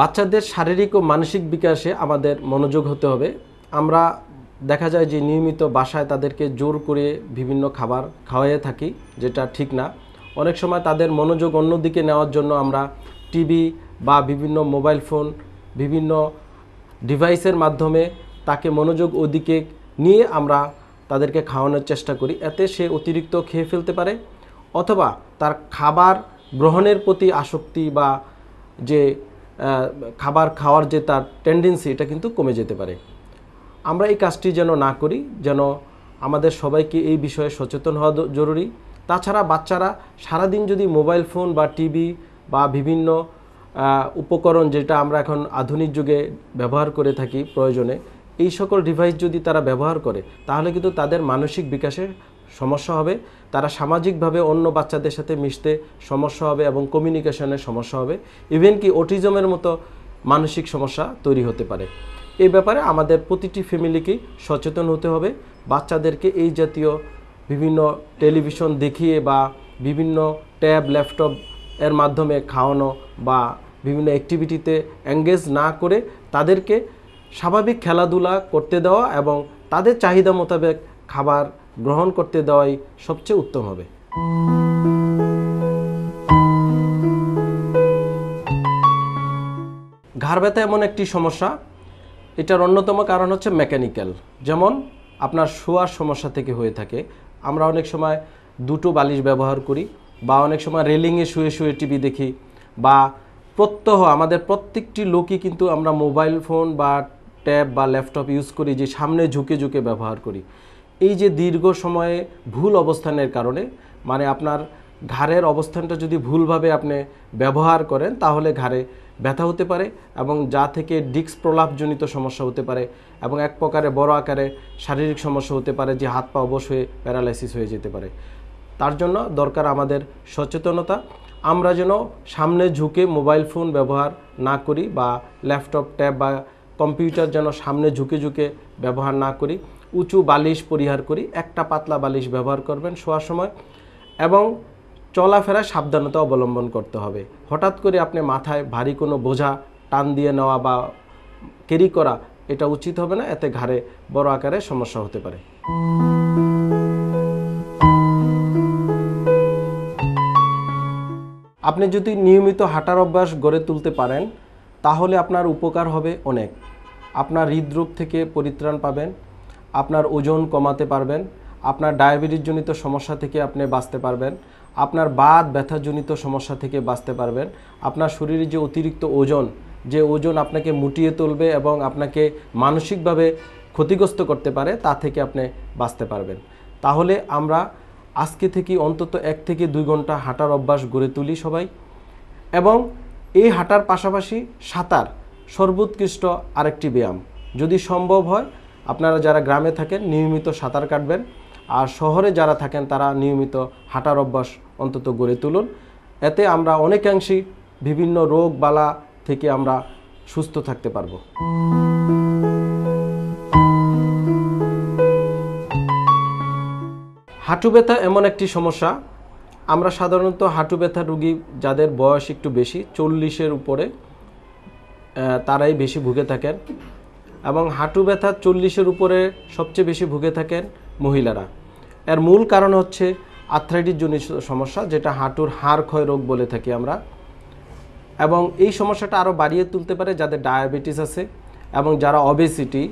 বাচ্চাদের শারীরিক ও মানসিক বিকাশে আমাদের মনোযোগ হতে হবে আমরা দেখা যায় যে নিয়মিত বাসায় তাদেরকে জোর করে বিভিন্ন খাবার খাওয়াইয়ে থাকি যেটা ঠিক না অনেক সময় তাদের মনোযোগ অন্যদিকে নেওয়ার জন্য আমরা টিভি বা বিভিন্ন মোবাইল ফোন বিভিন্ন ডিভাইসের মাধ্যমে তাকে মনোযোগ ওদিকে নিয়ে আমরা তাদেরকে খাওয়ানোর চেষ্টা করি এতে সে অতিরিক্ত খেয়ে ফেলতে পারে অথবা তার খাবার গ্রহণের প্রতি আসক্তি বা যে খাবার খাওয়ার যে তার টেন্ডেন্সি এটা কিন্তু কমে যেতে পারে আমরা এই কাজটি যেন না করি যেন আমাদের সবাইকে এই বিষয়ে সচেতন হওয়া জরুরি তাছাড়া বাচ্চারা সারাদিন যদি মোবাইল ফোন বা টিভি বা বিভিন্ন উপকরণ যেটা আমরা এখন আধুনিক যুগে ব্যবহার করে থাকি প্রয়োজনে এই সকল ডিভাইস যদি তারা ব্যবহার করে তাহলে কিন্তু তাদের মানসিক বিকাশে সমস্যা হবে তারা সামাজিকভাবে অন্য বাচ্চাদের সাথে মিশতে সমস্যা হবে এবং কমিউনিকেশনের সমস্যা হবে ইভেন কি অটিজমের মতো মানসিক সমস্যা তৈরি হতে পারে এই ব্যাপারে আমাদের প্রতিটি ফ্যামিলিকেই সচেতন হতে হবে বাচ্চাদেরকে এই জাতীয় বিভিন্ন টেলিভিশন দেখিয়ে বা বিভিন্ন ট্যাব ল্যাপটপ এর মাধ্যমে খাওয়ানো বা বিভিন্ন অ্যাক্টিভিটিতে এঙ্গেজ না করে তাদেরকে স্বাভাবিক খেলাধুলা করতে দেওয়া এবং তাদের চাহিদা মোতাবেক খাবার গ্রহণ করতে দেওয়াই সবচেয়ে উত্তম হবে ঘাড় ব্যথা এমন একটি সমস্যা এটার অন্যতম কারণ হচ্ছে মেকানিক্যাল যেমন আপনার শোয়ার সমস্যা থেকে হয়ে থাকে আমরা অনেক সময় দুটো বালিশ ব্যবহার করি বা অনেক সময় রেলিংয়ে শুয়ে শুয়ে টিভি দেখি বা প্রত্যহ আমাদের প্রত্যেকটি লোকই কিন্তু আমরা মোবাইল ফোন বা ট্যাব বা ল্যাপটপ ইউজ করি যে সামনে ঝুঁকে ঝুঁকে ব্যবহার করি এই যে দীর্ঘ সময়ে ভুল অবস্থানের কারণে মানে আপনার ঘাড়ের অবস্থানটা যদি ভুলভাবে আপনি ব্যবহার করেন তাহলে ঘাড়ে ব্যথা হতে পারে এবং যা থেকে ডিক্স প্রলাপজনিত সমস্যা হতে পারে এবং এক প্রকারে বড় আকারে শারীরিক সমস্যা হতে পারে যে হাত পা অবশ হয়ে প্যারালাইসিস হয়ে যেতে পারে তার জন্য দরকার আমাদের সচেতনতা আমরা যেন সামনে ঝুঁকে মোবাইল ফোন ব্যবহার না করি বা ল্যাপটপ ট্যাব বা কম্পিউটার যেন সামনে ঝুঁকে ঝুঁকে ব্যবহার না করি উঁচু বালিশ পরিহার করি একটা পাতলা বালিশ ব্যবহার করবেন শোয়ার সময় এবং চলাফেরা সাবধানতা অবলম্বন করতে হবে হঠাৎ করে আপনি মাথায় ভারী কোনো বোঝা টান দিয়ে নেওয়া বা ক্যারি করা এটা উচিত হবে না এতে ঘাড়ে বড় আকারে সমস্যা হতে পারে আপনি যদি নিয়মিত হাঁটার অভ্যাস গড়ে তুলতে পারেন তাহলে আপনার উপকার হবে অনেক আপনার হৃদরোগ থেকে পরিত্রাণ পাবেন আপনার ওজন কমাতে পারবেন আপনার ডায়াবেটিসজনিত সমস্যা থেকে আপনি বাঁচতে পারবেন আপনার বাত ব্যথাজনিত সমস্যা থেকে বাঁচতে পারবেন আপনার শরীরে যে অতিরিক্ত ওজন যে ওজন আপনাকে মুটিয়ে তুলবে এবং আপনাকে মানসিকভাবে ক্ষতিগ্রস্ত করতে পারে তা থেকে আপনি বাঁচতে পারবেন তাহলে আমরা আজকে থেকে অন্তত এক থেকে দুই ঘন্টা হাঁটার অভ্যাস গড়ে তুলি সবাই এবং এই হাঁটার পাশাপাশি সাঁতার সর্বোৎকৃষ্ট আরেকটি ব্যায়াম যদি সম্ভব হয় আপনারা যারা গ্রামে থাকেন নিয়মিত সাঁতার কাটবেন আর শহরে যারা থাকেন তারা নিয়মিত হাঁটার অভ্যাস অন্তত গড়ে তুলুন এতে আমরা অনেকাংশেই বিভিন্ন রোগ বালা থেকে আমরা সুস্থ থাকতে পারবো হাঁটু ব্যথা এমন একটি সমস্যা আমরা সাধারণত হাঁটু ব্যথা রুগী যাদের বয়স একটু বেশি চল্লিশের উপরে তারাই বেশি ভুগে থাকেন এবং হাঁটু ব্যথা চল্লিশের উপরে সবচেয়ে বেশি ভুগে থাকেন মহিলারা এর মূল কারণ হচ্ছে জনিত সমস্যা যেটা হাঁটুর হাড় ক্ষয় রোগ বলে থাকি আমরা এবং এই সমস্যাটা আরও বাড়িয়ে তুলতে পারে যাদের ডায়াবেটিস আছে এবং যারা অবেসিটি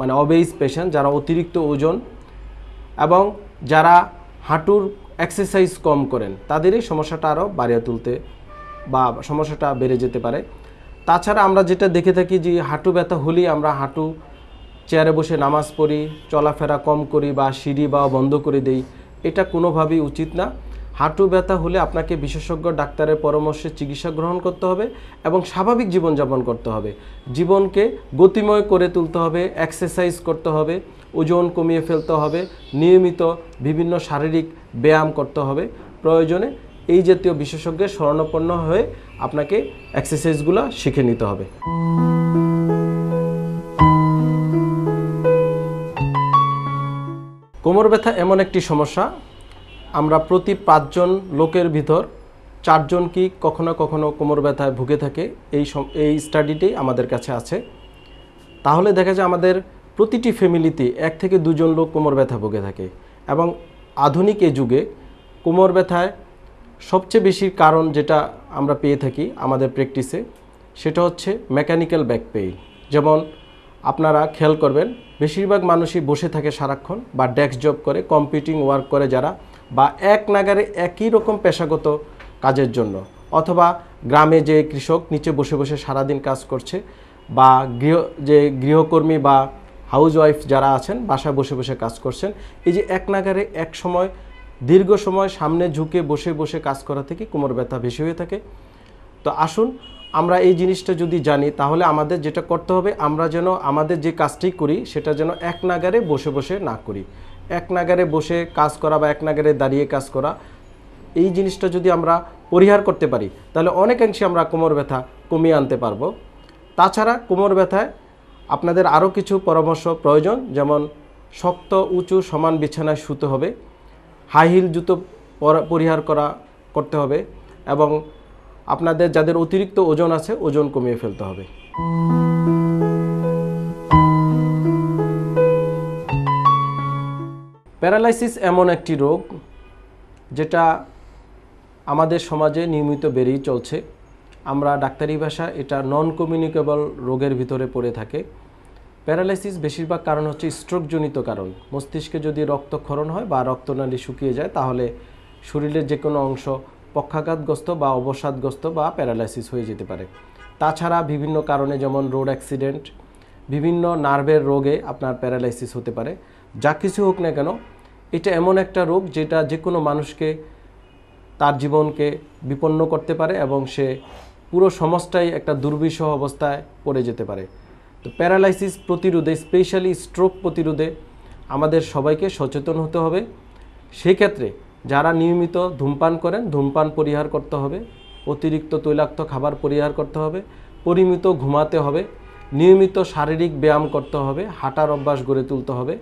মানে অবেইস পেশেন্ট যারা অতিরিক্ত ওজন এবং যারা হাঁটুর এক্সারসাইজ কম করেন তাদের এই সমস্যাটা আরও বাড়িয়ে তুলতে বা সমস্যাটা বেড়ে যেতে পারে তাছাড়া আমরা যেটা দেখে থাকি যে হাঁটু ব্যথা হলেই আমরা হাঁটু চেয়ারে বসে নামাজ পড়ি চলাফেরা কম করি বা সিঁড়ি বা বন্ধ করে দেই এটা কোনোভাবেই উচিত না হাঁটু ব্যথা হলে আপনাকে বিশেষজ্ঞ ডাক্তারের পরামর্শে চিকিৎসা গ্রহণ করতে হবে এবং স্বাভাবিক জীবনযাপন করতে হবে জীবনকে গতিময় করে তুলতে হবে এক্সারসাইজ করতে হবে ওজন কমিয়ে ফেলতে হবে নিয়মিত বিভিন্ন শারীরিক ব্যায়াম করতে হবে প্রয়োজনে এই জাতীয় বিশেষজ্ঞের স্মরণাপন্ন হয়ে আপনাকে এক্সারসাইজগুলো শিখে নিতে হবে কোমর ব্যথা এমন একটি সমস্যা আমরা প্রতি পাঁচজন লোকের ভিতর চারজন কি কখনো কখনো কোমর ব্যথায় ভুগে থাকে এই এই স্টাডিটি আমাদের কাছে আছে তাহলে দেখা যায় আমাদের প্রতিটি ফ্যামিলিতে এক থেকে দুজন লোক কোমর ব্যথা ভুগে থাকে এবং আধুনিক এ যুগে কোমর ব্যথায় সবচেয়ে বেশি কারণ যেটা আমরা পেয়ে থাকি আমাদের প্র্যাকটিসে সেটা হচ্ছে মেকানিক্যাল ব্যাক পেইন যেমন আপনারা খেয়াল করবেন বেশিরভাগ মানুষই বসে থাকে সারাক্ষণ বা ডেস্ক জব করে কম্পিউটিং ওয়ার্ক করে যারা বা এক নাগারে একই রকম পেশাগত কাজের জন্য অথবা গ্রামে যে কৃষক নিচে বসে বসে সারাদিন কাজ করছে বা গৃহ যে গৃহকর্মী বা হাউস ওয়াইফ যারা আছেন বাসায় বসে বসে কাজ করছেন এই যে এক নাগারে এক সময় দীর্ঘ সময় সামনে ঝুঁকে বসে বসে কাজ করা থেকে কোমর ব্যথা বেশি হয়ে থাকে তো আসুন আমরা এই জিনিসটা যদি জানি তাহলে আমাদের যেটা করতে হবে আমরা যেন আমাদের যে কাজটি করি সেটা যেন এক নাগারে বসে বসে না করি এক নাগারে বসে কাজ করা বা এক নাগারে দাঁড়িয়ে কাজ করা এই জিনিসটা যদি আমরা পরিহার করতে পারি তাহলে অনেকাংশে আমরা কোমর ব্যথা কমিয়ে আনতে পারবো তাছাড়া কোমর ব্যথায় আপনাদের আরও কিছু পরামর্শ প্রয়োজন যেমন শক্ত উঁচু সমান বিছানায় শুতে হবে হাই হিল জুতো পরিহার করা করতে হবে এবং আপনাদের যাদের অতিরিক্ত ওজন আছে ওজন কমিয়ে ফেলতে হবে প্যারালাইসিস এমন একটি রোগ যেটা আমাদের সমাজে নিয়মিত বেড়েই চলছে আমরা ডাক্তারি ভাষা এটা নন কমিউনিকেবল রোগের ভিতরে পড়ে থাকে প্যারালাইসিস বেশিরভাগ কারণ হচ্ছে স্ট্রোকজনিত কারণ মস্তিষ্কে যদি রক্তক্ষরণ হয় বা রক্তনালী শুকিয়ে যায় তাহলে শরীরের যে কোনো অংশ পক্ষাঘাতগ্রস্ত বা অবসাদগ্রস্ত বা প্যারালাইসিস হয়ে যেতে পারে তাছাড়া বিভিন্ন কারণে যেমন রোড অ্যাক্সিডেন্ট বিভিন্ন নার্ভের রোগে আপনার প্যারালাইসিস হতে পারে যা কিছু হোক না কেন এটা এমন একটা রোগ যেটা যে কোনো মানুষকে তার জীবনকে বিপন্ন করতে পারে এবং সে পুরো সমাজটাই একটা দুর্বিষহ অবস্থায় পড়ে যেতে পারে তো প্যারালাইসিস প্রতিরোধে স্পেশালি স্ট্রোক প্রতিরোধে আমাদের সবাইকে সচেতন হতে হবে সেক্ষেত্রে যারা নিয়মিত ধূমপান করেন ধূমপান পরিহার করতে হবে অতিরিক্ত তৈলাক্ত খাবার পরিহার করতে হবে পরিমিত ঘুমাতে হবে নিয়মিত শারীরিক ব্যায়াম করতে হবে হাঁটার অভ্যাস গড়ে তুলতে হবে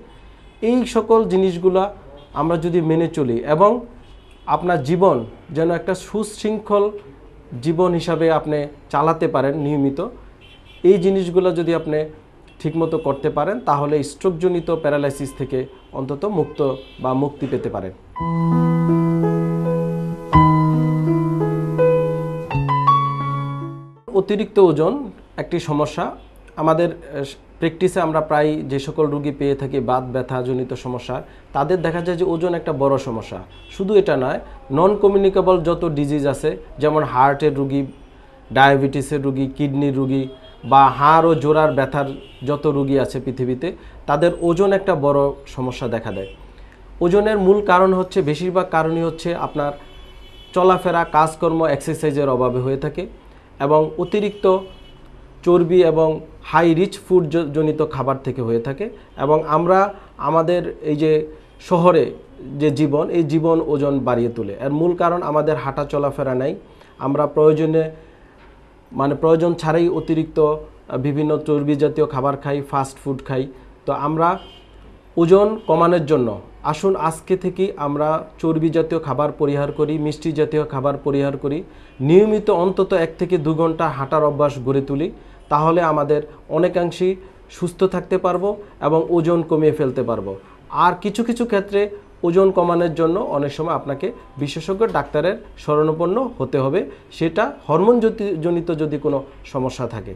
এই সকল জিনিসগুলা আমরা যদি মেনে চলি এবং আপনার জীবন যেন একটা সুশৃঙ্খল জীবন হিসাবে আপনি চালাতে পারেন নিয়মিত এই জিনিসগুলো যদি আপনি ঠিকমতো করতে পারেন তাহলে স্ট্রোকজনিত প্যারালাইসিস থেকে অন্তত মুক্ত বা মুক্তি পেতে পারেন অতিরিক্ত ওজন একটি সমস্যা আমাদের প্র্যাকটিসে আমরা প্রায় যে সকল রুগী পেয়ে থাকি বাত ব্যথাজনিত সমস্যা তাদের দেখা যায় যে ওজন একটা বড় সমস্যা শুধু এটা নয় নন কমিউনিকেবল যত ডিজিজ আছে যেমন হার্টের রুগী ডায়াবেটিসের রুগী কিডনির রুগী বা হাড় ও জোড়ার ব্যথার যত রুগী আছে পৃথিবীতে তাদের ওজন একটা বড় সমস্যা দেখা দেয় ওজনের মূল কারণ হচ্ছে বেশিরভাগ কারণই হচ্ছে আপনার চলাফেরা কাজকর্ম এক্সারসাইজের অভাবে হয়ে থাকে এবং অতিরিক্ত চর্বি এবং হাই রিচ ফুড জনিত খাবার থেকে হয়ে থাকে এবং আমরা আমাদের এই যে শহরে যে জীবন এই জীবন ওজন বাড়িয়ে তোলে এর মূল কারণ আমাদের হাঁটা চলাফেরা নাই আমরা প্রয়োজনে মানে প্রয়োজন ছাড়াই অতিরিক্ত বিভিন্ন চর্বি জাতীয় খাবার খাই ফাস্ট ফুড খাই তো আমরা ওজন কমানোর জন্য আসুন আজকে থেকে আমরা চর্বি জাতীয় খাবার পরিহার করি মিষ্টি জাতীয় খাবার পরিহার করি নিয়মিত অন্তত এক থেকে দু ঘন্টা হাঁটার অভ্যাস গড়ে তুলি তাহলে আমাদের অনেকাংশেই সুস্থ থাকতে পারবো এবং ওজন কমিয়ে ফেলতে পারবো আর কিছু কিছু ক্ষেত্রে ওজন কমানোর জন্য অনেক সময় আপনাকে বিশেষজ্ঞ ডাক্তারের শরণাপন্ন হতে হবে সেটা হরমোন জনিত যদি কোনো সমস্যা থাকে